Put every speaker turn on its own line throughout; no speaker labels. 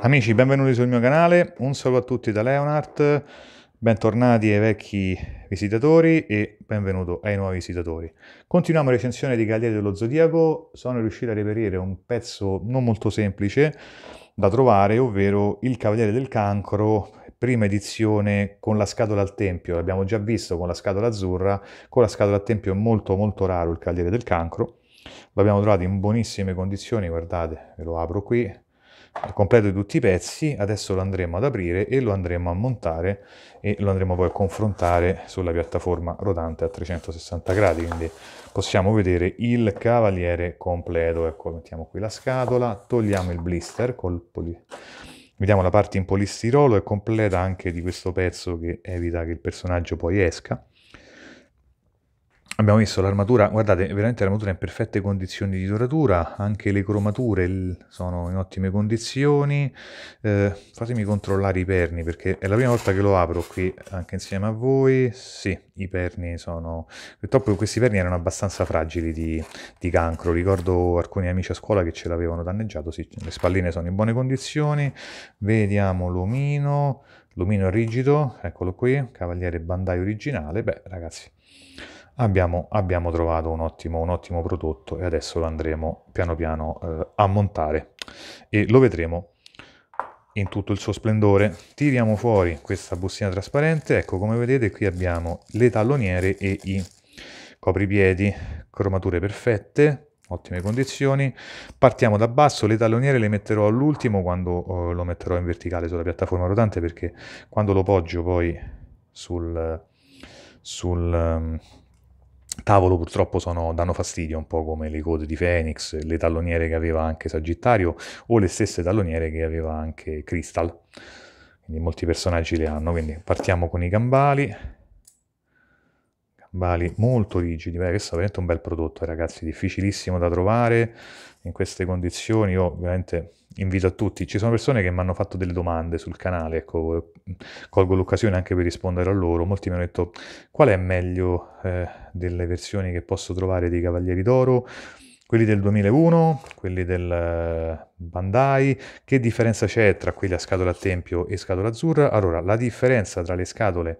Amici, benvenuti sul mio canale, un saluto a tutti da Leonard, bentornati ai vecchi visitatori e benvenuto ai nuovi visitatori. Continuiamo la recensione di Gallieri dello Zodiaco, sono riuscito a reperire un pezzo non molto semplice da trovare, ovvero Il Cavaliere del Cancro, prima edizione con la scatola al tempio, l'abbiamo già visto con la scatola azzurra, con la scatola al tempio è molto molto raro il Cavaliere del Cancro, l'abbiamo trovato in buonissime condizioni, guardate, ve lo apro qui, al completo di tutti i pezzi, adesso lo andremo ad aprire e lo andremo a montare e lo andremo poi a confrontare sulla piattaforma rotante a 360 gradi, quindi possiamo vedere il cavaliere completo, ecco mettiamo qui la scatola, togliamo il blister col poli... Vediamo la parte in polistirolo è completa anche di questo pezzo che evita che il personaggio poi esca abbiamo visto l'armatura, guardate, veramente l'armatura è in perfette condizioni di doratura, anche le cromature sono in ottime condizioni, eh, fatemi controllare i perni perché è la prima volta che lo apro qui anche insieme a voi, sì, i perni sono, purtroppo questi perni erano abbastanza fragili di, di cancro, ricordo alcuni amici a scuola che ce l'avevano danneggiato, sì, le spalline sono in buone condizioni, vediamo l'omino, l'omino rigido, eccolo qui, cavaliere bandai originale, beh ragazzi abbiamo, abbiamo trovato un ottimo, un ottimo, prodotto e adesso lo andremo piano piano eh, a montare e lo vedremo in tutto il suo splendore. Tiriamo fuori questa bustina trasparente, ecco come vedete qui abbiamo le talloniere e i copripiedi, cromature perfette, ottime condizioni. Partiamo da basso, le talloniere le metterò all'ultimo quando eh, lo metterò in verticale sulla piattaforma rotante perché quando lo poggio poi sul... sul ehm, tavolo purtroppo sono, danno fastidio un po' come le code di Phoenix, le talloniere che aveva anche Sagittario o le stesse talloniere che aveva anche Crystal. Quindi molti personaggi le hanno, quindi partiamo con i gambali. Gambali molto rigidi, beh questo è veramente un bel prodotto ragazzi, difficilissimo da trovare in queste condizioni, io veramente invito a tutti, ci sono persone che mi hanno fatto delle domande sul canale, ecco, eh, colgo l'occasione anche per rispondere a loro, molti mi hanno detto qual è meglio eh, delle versioni che posso trovare dei Cavalieri d'Oro, quelli del 2001, quelli del eh, Bandai, che differenza c'è tra quelli a scatola a tempio e scatola azzurra? Allora, la differenza tra le scatole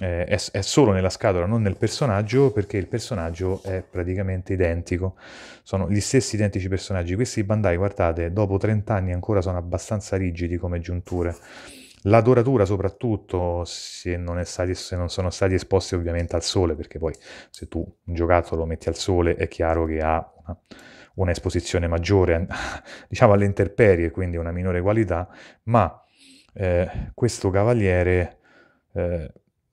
eh, è, è, solo nella scatola, non nel personaggio, perché il personaggio è praticamente identico. Sono gli stessi identici personaggi. Questi Bandai, guardate, dopo 30 anni ancora sono abbastanza rigidi come giunture. La doratura soprattutto, se non, stati, se non, sono stati esposti ovviamente al sole, perché poi se tu un giocattolo lo metti al sole è chiaro che ha una, una esposizione maggiore, diciamo alle interperie, quindi una minore qualità, ma eh, questo cavaliere eh,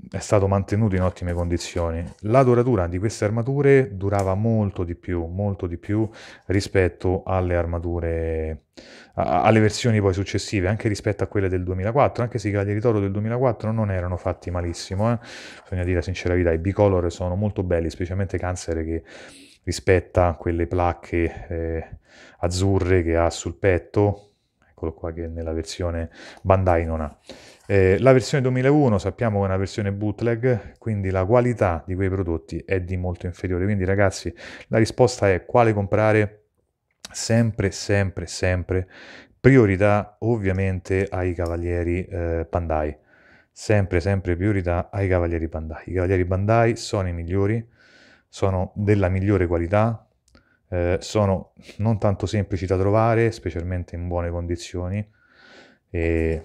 è stato mantenuto in ottime condizioni. La duratura di queste armature durava molto di più, molto di più rispetto alle armature, a, alle versioni poi successive, anche rispetto a quelle del 2004, anche se i Cavalieri Toro del 2004 non erano fatti malissimo, eh. bisogna dire la sincera i bicolor sono molto belli, specialmente Cancer che rispetta quelle placche eh, azzurre che ha sul petto, eccolo qua che nella versione Bandai non ha. Eh, la versione 2001 sappiamo che è una versione bootleg, quindi la qualità di quei prodotti è di molto inferiore. Quindi ragazzi, la risposta è quale comprare? Sempre, sempre, sempre priorità ovviamente ai cavalieri eh, Bandai. Sempre, sempre priorità ai cavalieri Bandai. I cavalieri Bandai sono i migliori, sono della migliore qualità, eh, sono non tanto semplici da trovare, specialmente in buone condizioni, e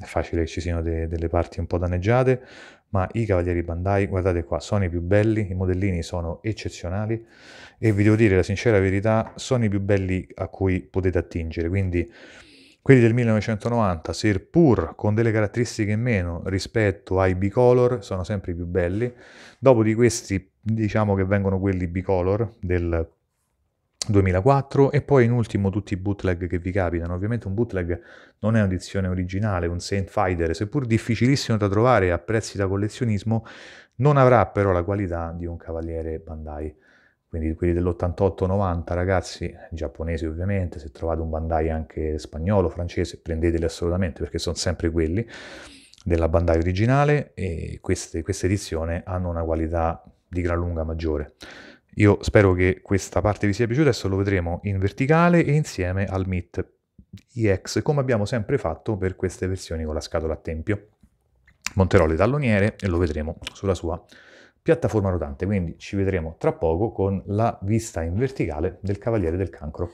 è facile che ci siano de- delle parti un po' danneggiate, ma i Cavalieri Bandai, guardate qua, sono i più belli, i modellini sono eccezionali e vi devo dire la sincera verità, sono i più belli a cui potete attingere, quindi quelli del 1990, seppur con delle caratteristiche in meno rispetto ai bicolor, sono sempre i più belli, dopo di questi diciamo che vengono quelli bicolor del 2004 e poi in ultimo tutti i bootleg che vi capitano. Ovviamente un bootleg non è un'edizione originale, un Saint Fighter, seppur difficilissimo da trovare a prezzi da collezionismo, non avrà però la qualità di un Cavaliere Bandai. Quindi quelli dell'88-90 ragazzi, giapponesi ovviamente, se trovate un Bandai anche spagnolo, francese, prendeteli assolutamente perché sono sempre quelli della Bandai originale e queste, questa edizione hanno una qualità di gran lunga maggiore. Io spero che questa parte vi sia piaciuta, adesso lo vedremo in verticale e insieme al MIT EX, come abbiamo sempre fatto per queste versioni con la scatola a tempio. Monterò le talloniere e lo vedremo sulla sua piattaforma rotante, quindi ci vedremo tra poco con la vista in verticale del Cavaliere del Cancro.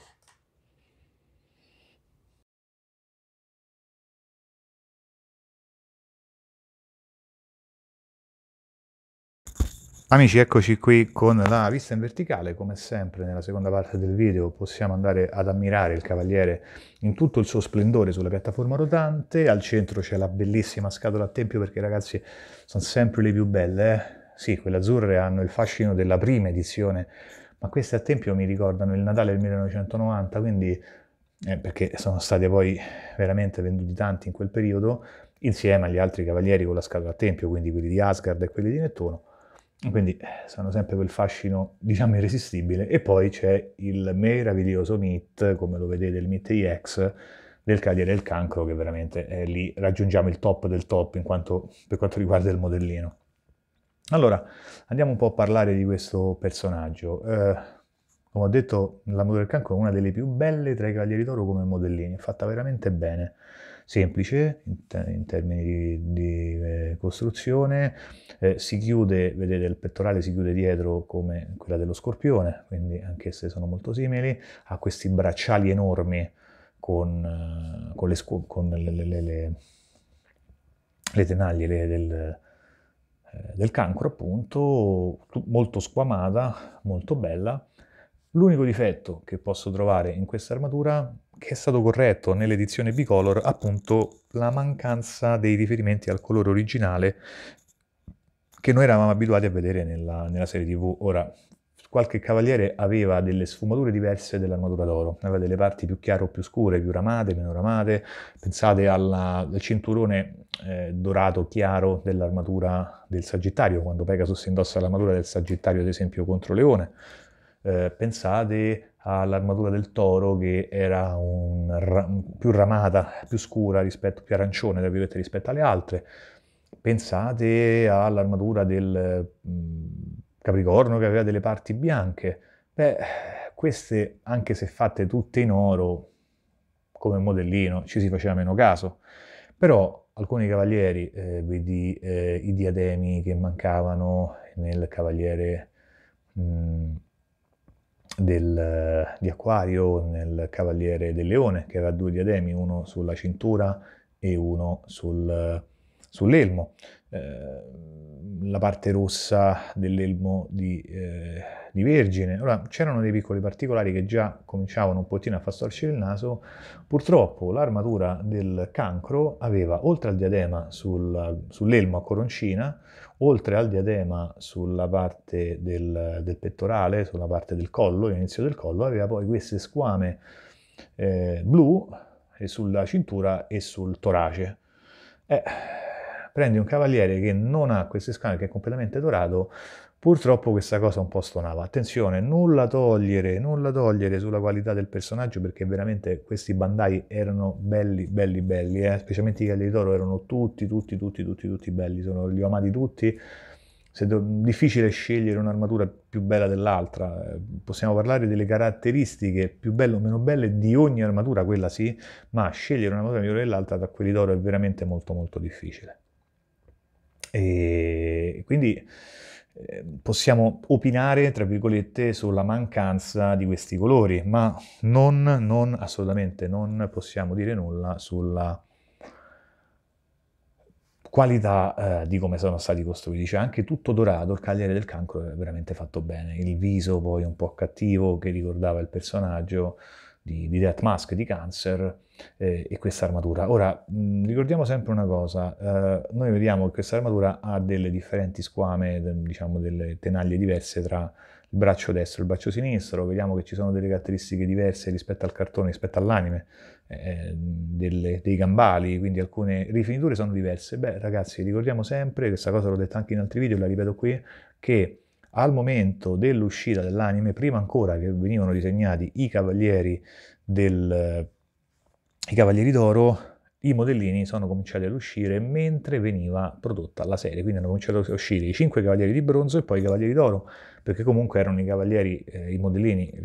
Amici, eccoci qui con la vista in verticale, come sempre nella seconda parte del video possiamo andare ad ammirare il Cavaliere in tutto il suo splendore sulla piattaforma rotante, al centro c'è la bellissima scatola a tempio perché ragazzi sono sempre le più belle, eh? sì, quelle azzurre hanno il fascino della prima edizione, ma queste a tempio mi ricordano il Natale del 1990, quindi eh, perché sono state poi veramente venduti tanti in quel periodo, insieme agli altri cavalieri con la scatola a tempio, quindi quelli di Asgard e quelli di Nettuno, quindi eh, sono sempre quel fascino, diciamo, irresistibile. E poi c'è il meraviglioso MIT, come lo vedete, il MIT EX del Cagliere del Cancro, che veramente eh, lì raggiungiamo il top del top quanto, per quanto riguarda il modellino. Allora, andiamo un po' a parlare di questo personaggio. Eh, come ho detto, la Modo del Cancro è una delle più belle tra i Cagliari d'Oro come modellini, è fatta veramente bene semplice in, te- in termini di, di eh, costruzione, eh, si chiude, vedete il pettorale si chiude dietro come quella dello scorpione, quindi anch'esse sono molto simili, ha questi bracciali enormi con, eh, con, le, con le, le, le, tenaglie del, eh, del cancro appunto, molto squamata, molto bella. L'unico difetto che posso trovare in questa armatura che è stato corretto nell'edizione bicolor appunto la mancanza dei riferimenti al colore originale che noi eravamo abituati a vedere nella, nella serie TV. Ora, qualche cavaliere aveva delle sfumature diverse dell'armatura d'oro, aveva delle parti più chiare o più scure, più ramate, meno ramate, pensate alla, al cinturone eh, dorato chiaro dell'armatura del Sagittario, quando Pegasus indossa l'armatura del Sagittario ad esempio contro Leone, eh, pensate all'armatura del toro che era ra- più ramata, più scura, rispetto, più arancione rispetto alle altre. Pensate all'armatura del mm, Capricorno che aveva delle parti bianche. Beh, queste, anche se fatte tutte in oro, come modellino, ci si faceva meno caso. Però alcuni cavalieri, eh, vedi eh, i diademi che mancavano nel cavaliere... Mh, mm, del, di Acquario nel Cavaliere del Leone, che aveva due diademi, uno sulla cintura e uno sul sull'elmo. Eh, la parte rossa dell'elmo di, eh, di Vergine. Ora, c'erano dei piccoli particolari che già cominciavano un pochino a far storcere il naso. Purtroppo l'armatura del cancro aveva, oltre al diadema sul, sull'elmo a coroncina, oltre al diadema sulla parte del, del pettorale, sulla parte del collo, l'inizio del collo, aveva poi queste squame eh, blu eh, sulla cintura e sul torace. Eh, prendi un cavaliere che non ha queste scale, che è completamente dorato, Purtroppo questa cosa un po' stonava. Attenzione, nulla togliere, nulla togliere sulla qualità del personaggio perché veramente questi bandai erano belli, belli, belli, eh? specialmente i Galli d'oro erano tutti, tutti, tutti, tutti, tutti belli, sono, li ho amati tutti. Se do, difficile scegliere un'armatura più bella dell'altra, eh. possiamo parlare delle caratteristiche più belle o meno belle di ogni armatura, quella sì, ma scegliere un'armatura migliore dell'altra da quelli d'oro è veramente molto molto difficile. E quindi ehm, possiamo opinare, tra virgolette, sulla mancanza di questi colori, ma non, non assolutamente non possiamo dire nulla sulla qualità eh, di come sono stati costruiti, cioè anche tutto dorato, il Cagliere del Cancro è veramente fatto bene, il viso poi un po' cattivo che ricordava il personaggio, di, di Death Mask, di Cancer eh, e questa armatura. Ora, mh, mm, ricordiamo sempre una cosa, eh, noi vediamo che questa armatura ha delle differenti squame, diciamo delle tenaglie diverse tra il braccio destro e il braccio sinistro, vediamo che ci sono delle caratteristiche diverse rispetto al cartone, rispetto all'anime, eh, delle, dei gambali, quindi alcune rifiniture sono diverse. Beh ragazzi, ricordiamo sempre, questa cosa l'ho detta anche in altri video, la ripeto qui, che al momento dell'uscita dell'anime, prima ancora che venivano disegnati i cavalieri del eh, i Cavalieri d'Oro, i modellini sono cominciati ad uscire mentre veniva prodotta la serie, quindi hanno cominciato a uscire i cinque cavalieri di bronzo e poi i cavalieri d'oro, perché comunque erano i cavalieri, eh, i modellini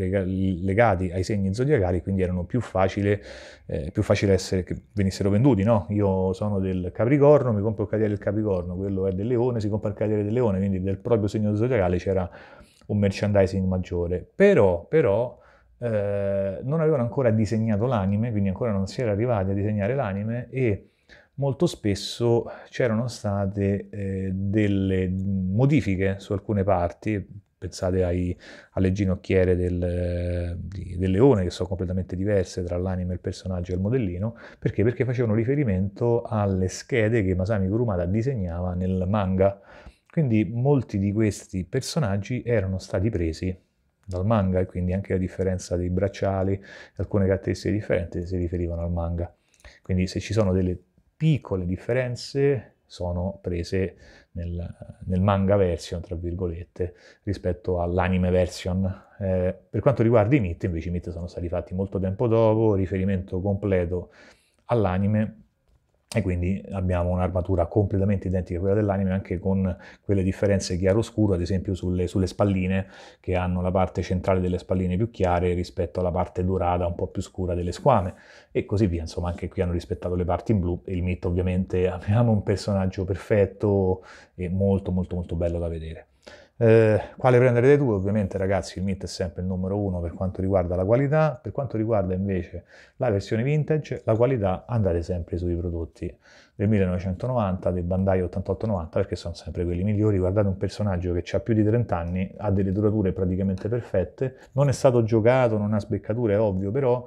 legati ai segni zodiacali, quindi erano più facile, eh, più facile essere che venissero venduti, no? Io sono del Capricorno, mi compro il cavaliere del Capricorno, quello è del Leone, si compra il cavaliere del Leone, quindi del proprio segno zodiacale c'era un merchandising maggiore. Però, però eh, non avevano ancora disegnato l'anime, quindi ancora non si era arrivati a disegnare l'anime e molto spesso c'erano state eh, delle modifiche su alcune parti, pensate ai, alle ginocchiere del, di, del, leone che sono completamente diverse tra l'anime, il personaggio e il modellino, perché? Perché facevano riferimento alle schede che Masami Kurumada disegnava nel manga. Quindi molti di questi personaggi erano stati presi dal manga e quindi anche la differenza dei bracciali, alcune caratteristiche differenti si riferivano al manga. Quindi se ci sono delle piccole differenze sono prese nel, nel manga version, tra virgolette, rispetto all'anime version. Eh, per quanto riguarda i MIT, invece i MIT sono stati fatti molto tempo dopo, riferimento completo all'anime e quindi abbiamo un'armatura completamente identica a quella dell'anime anche con quelle differenze chiaro-scuro ad esempio sulle, sulle, spalline che hanno la parte centrale delle spalline più chiare rispetto alla parte dorata un po' più scura delle squame e così via insomma anche qui hanno rispettato le parti in blu e il mito ovviamente abbiamo un personaggio perfetto e molto molto molto bello da vedere eh, quale prendere dei due? Ovviamente ragazzi il Mint è sempre il numero uno per quanto riguarda la qualità, per quanto riguarda invece la versione vintage, la qualità andate sempre sui prodotti del 1990, del Bandai 8890 perché sono sempre quelli migliori, guardate un personaggio che ha più di 30 anni, ha delle durature praticamente perfette, non è stato giocato, non ha sbeccature, è ovvio però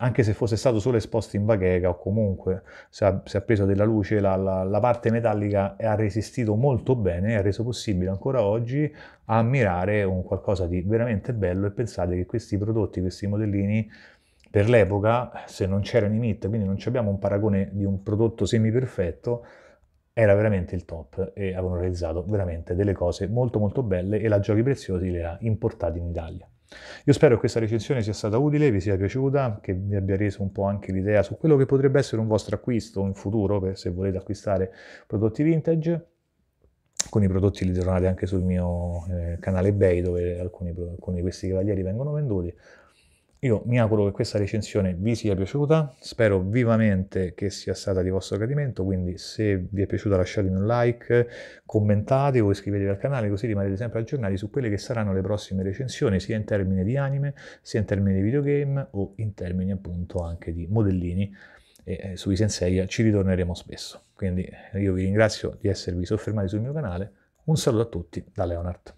anche se fosse stato solo esposto in bacheca o comunque se ha, se ha preso della luce, la, la, la, parte metallica ha resistito molto bene e ha reso possibile ancora oggi ammirare un qualcosa di veramente bello e pensate che questi prodotti, questi modellini per l'epoca, se non c'erano i MIT, quindi non abbiamo un paragone di un prodotto semiperfetto, era veramente il top e avevano realizzato veramente delle cose molto molto belle e la Giochi Preziosi le ha importate in Italia. Io spero che questa recensione sia stata utile, vi sia piaciuta, che vi abbia reso un po' anche l'idea su quello che potrebbe essere un vostro acquisto in futuro, per, se volete acquistare prodotti vintage. Con i prodotti li trovate anche sul mio eh, canale eBay, dove alcuni, alcuni di questi cavalieri vengono venduti. Io mi auguro che questa recensione vi sia piaciuta, spero vivamente che sia stata di vostro gradimento, quindi se vi è piaciuta lasciatemi un like, commentate o iscrivetevi al canale così rimanete sempre aggiornati su quelle che saranno le prossime recensioni, sia in termini di anime, sia in termini di videogame o in termini appunto anche di modellini e eh, sui Sensei ci ritorneremo spesso. Quindi io vi ringrazio di esservi soffermati sul mio canale, un saluto a tutti da Leonard.